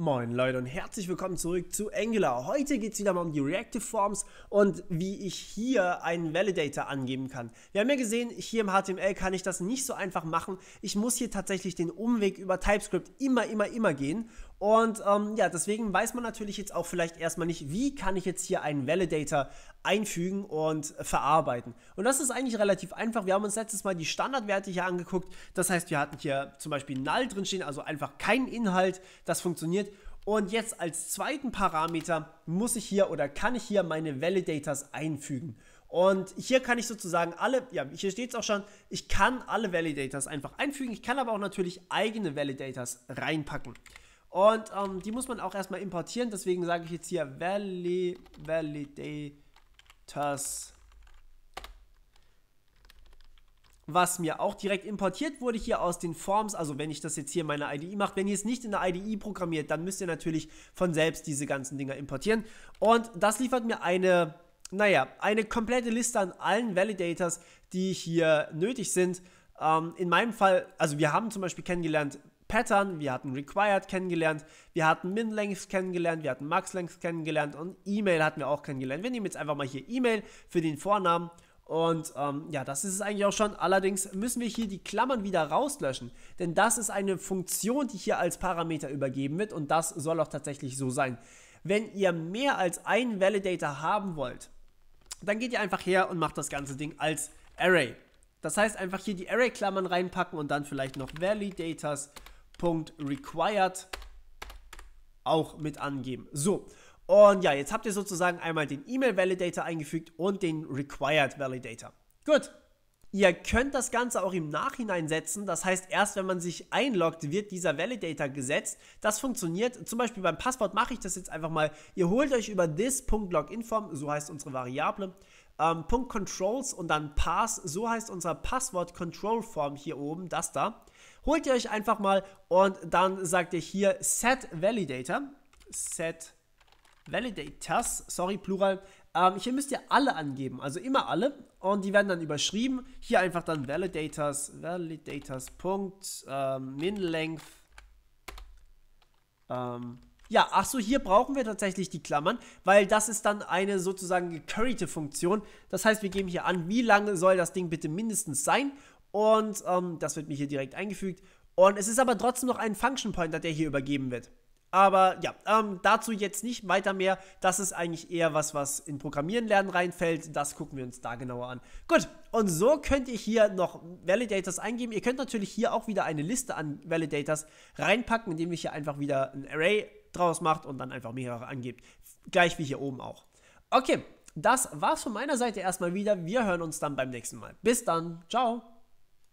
Moin Leute und herzlich willkommen zurück zu Angular. Heute geht es wieder mal um die Reactive Forms und wie ich hier einen Validator angeben kann. Wir haben ja gesehen, hier im HTML kann ich das nicht so einfach machen. Ich muss hier tatsächlich den Umweg über TypeScript immer, immer, immer gehen und ähm, ja, deswegen weiß man natürlich jetzt auch vielleicht erstmal nicht, wie kann ich jetzt hier einen Validator einfügen und verarbeiten. Und das ist eigentlich relativ einfach. Wir haben uns letztes Mal die Standardwerte hier angeguckt. Das heißt, wir hatten hier zum Beispiel null drinstehen, also einfach kein Inhalt. Das funktioniert. Und jetzt als zweiten Parameter muss ich hier oder kann ich hier meine Validators einfügen. Und hier kann ich sozusagen alle, ja, hier steht es auch schon, ich kann alle Validators einfach einfügen. Ich kann aber auch natürlich eigene Validators reinpacken. Und ähm, die muss man auch erstmal importieren, deswegen sage ich jetzt hier Valley, Validators. Was mir auch direkt importiert wurde hier aus den Forms, also wenn ich das jetzt hier in meiner IDE mache, wenn ihr es nicht in der IDE programmiert, dann müsst ihr natürlich von selbst diese ganzen Dinger importieren. Und das liefert mir eine, naja, eine komplette Liste an allen Validators, die hier nötig sind. Ähm, in meinem Fall, also wir haben zum Beispiel kennengelernt Pattern, wir hatten Required kennengelernt, wir hatten Min-Length kennengelernt, wir hatten Max-Length kennengelernt und E-Mail hatten wir auch kennengelernt. Wir nehmen jetzt einfach mal hier E-Mail für den Vornamen und ähm, ja, das ist es eigentlich auch schon. Allerdings müssen wir hier die Klammern wieder rauslöschen, denn das ist eine Funktion, die hier als Parameter übergeben wird und das soll auch tatsächlich so sein. Wenn ihr mehr als einen Validator haben wollt, dann geht ihr einfach her und macht das ganze Ding als Array. Das heißt, einfach hier die Array-Klammern reinpacken und dann vielleicht noch Validators Required auch mit angeben. So, und ja, jetzt habt ihr sozusagen einmal den E-Mail Validator eingefügt und den Required Validator. Gut, Ihr könnt das Ganze auch im Nachhinein setzen, das heißt, erst wenn man sich einloggt, wird dieser Validator gesetzt. Das funktioniert, zum Beispiel beim Passwort mache ich das jetzt einfach mal. Ihr holt euch über this.loginform, so heißt unsere Variable, ähm, Punkt Controls und dann Pass, so heißt unser Passwort Control Form hier oben, das da. Holt ihr euch einfach mal und dann sagt ihr hier Set Validator, Set Validators, sorry, Plural, ähm, hier müsst ihr alle angeben, also immer alle. Und die werden dann überschrieben. Hier einfach dann validators, validators. ähm, min length. Ähm, ja, achso, hier brauchen wir tatsächlich die Klammern, weil das ist dann eine sozusagen gecurryte Funktion. Das heißt, wir geben hier an, wie lange soll das Ding bitte mindestens sein. Und ähm, das wird mir hier direkt eingefügt. Und es ist aber trotzdem noch ein Function Pointer, der hier übergeben wird. Aber ja, ähm, dazu jetzt nicht weiter mehr. Das ist eigentlich eher was, was in Programmieren lernen reinfällt. Das gucken wir uns da genauer an. Gut, und so könnt ihr hier noch Validators eingeben. Ihr könnt natürlich hier auch wieder eine Liste an Validators reinpacken, indem ihr hier einfach wieder ein Array draus macht und dann einfach mehrere angebt. Gleich wie hier oben auch. Okay, das war's von meiner Seite erstmal wieder. Wir hören uns dann beim nächsten Mal. Bis dann. Ciao.